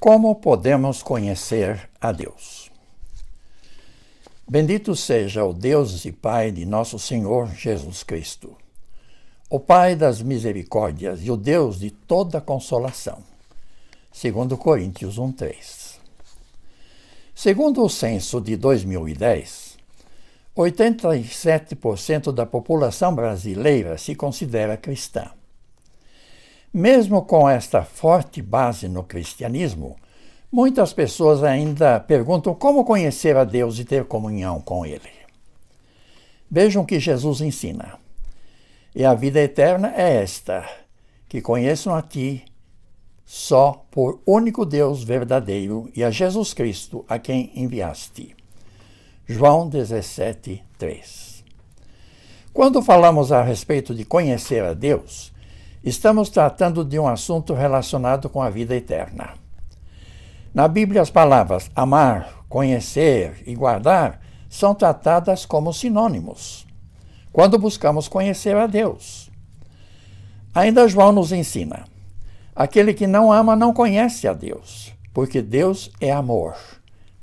Como podemos conhecer a Deus? Bendito seja o Deus e Pai de nosso Senhor Jesus Cristo, o Pai das misericórdias e o Deus de toda consolação. Segundo Coríntios 3. Segundo o censo de 2010, 87% da população brasileira se considera cristã. Mesmo com esta forte base no cristianismo, muitas pessoas ainda perguntam como conhecer a Deus e ter comunhão com Ele. Vejam o que Jesus ensina. E a vida eterna é esta: que conheçam a Ti, só por único Deus verdadeiro e a Jesus Cristo, a quem enviaste. João 17, 3. Quando falamos a respeito de conhecer a Deus, Estamos tratando de um assunto relacionado com a vida eterna. Na Bíblia, as palavras amar, conhecer e guardar são tratadas como sinônimos, quando buscamos conhecer a Deus. Ainda João nos ensina: aquele que não ama não conhece a Deus, porque Deus é amor.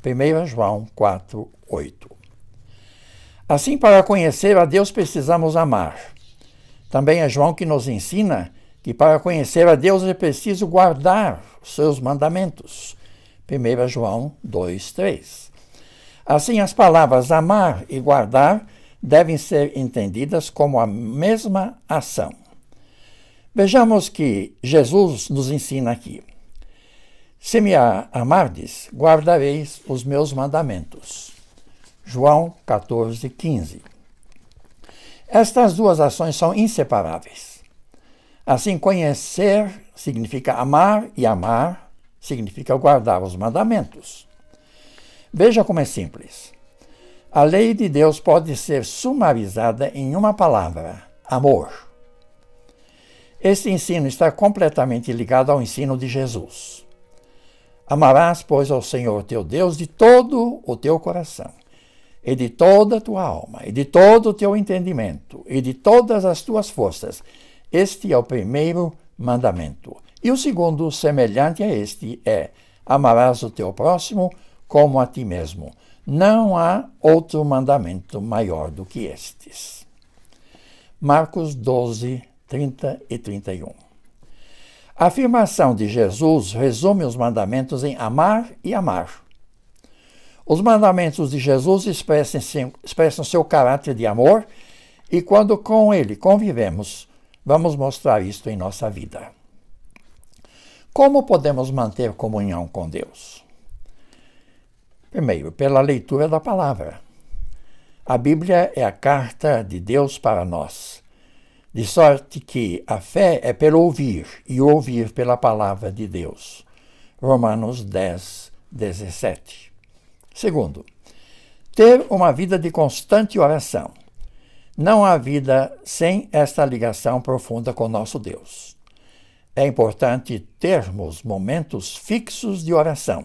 1 João 4, 8. Assim, para conhecer a Deus, precisamos amar também é João que nos ensina que para conhecer a Deus é preciso guardar os seus mandamentos. 1 João 2, 3. Assim, as palavras amar e guardar devem ser entendidas como a mesma ação. Vejamos que Jesus nos ensina aqui. Se me amardes, guardareis os meus mandamentos. João 14, 15. Estas duas ações são inseparáveis. Assim, conhecer significa amar e amar significa guardar os mandamentos. Veja como é simples. A lei de Deus pode ser sumarizada em uma palavra: amor. Este ensino está completamente ligado ao ensino de Jesus. Amarás, pois, ao Senhor teu Deus de todo o teu coração, e de toda a tua alma, e de todo o teu entendimento, e de todas as tuas forças. Este é o primeiro mandamento. E o segundo, semelhante a este, é: amarás o teu próximo como a ti mesmo. Não há outro mandamento maior do que estes. Marcos 12, 30 e 31. A afirmação de Jesus resume os mandamentos em amar e amar os mandamentos de Jesus expressam, expressam seu caráter de amor e quando com ele convivemos, vamos mostrar isto em nossa vida. Como podemos manter comunhão com Deus? Primeiro, pela leitura da palavra. A Bíblia é a carta de Deus para nós, de sorte que a fé é pelo ouvir e ouvir pela palavra de Deus. Romanos 10, 17. Segundo, ter uma vida de constante oração. Não há vida sem esta ligação profunda com nosso Deus. É importante termos momentos fixos de oração,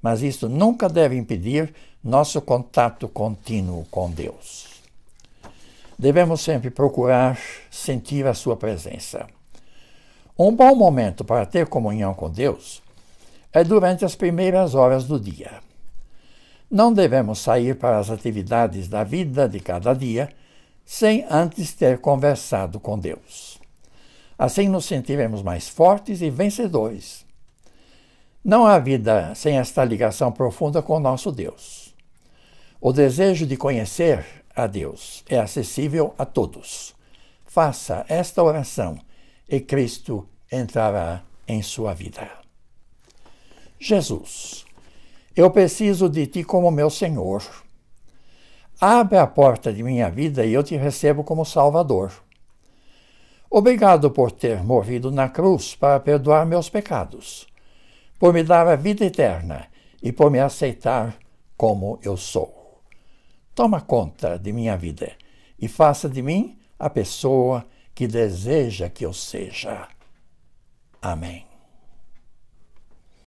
mas isso nunca deve impedir nosso contato contínuo com Deus. Devemos sempre procurar sentir a Sua presença. Um bom momento para ter comunhão com Deus é durante as primeiras horas do dia não devemos sair para as atividades da vida de cada dia sem antes ter conversado com Deus. Assim nos sentiremos mais fortes e vencedores. Não há vida sem esta ligação profunda com nosso Deus. O desejo de conhecer a Deus é acessível a todos. Faça esta oração e Cristo entrará em sua vida. Jesus eu preciso de ti como meu Senhor. Abre a porta de minha vida e eu te recebo como Salvador. Obrigado por ter morrido na cruz para perdoar meus pecados, por me dar a vida eterna e por me aceitar como eu sou. Toma conta de minha vida e faça de mim a pessoa que deseja que eu seja. Amém.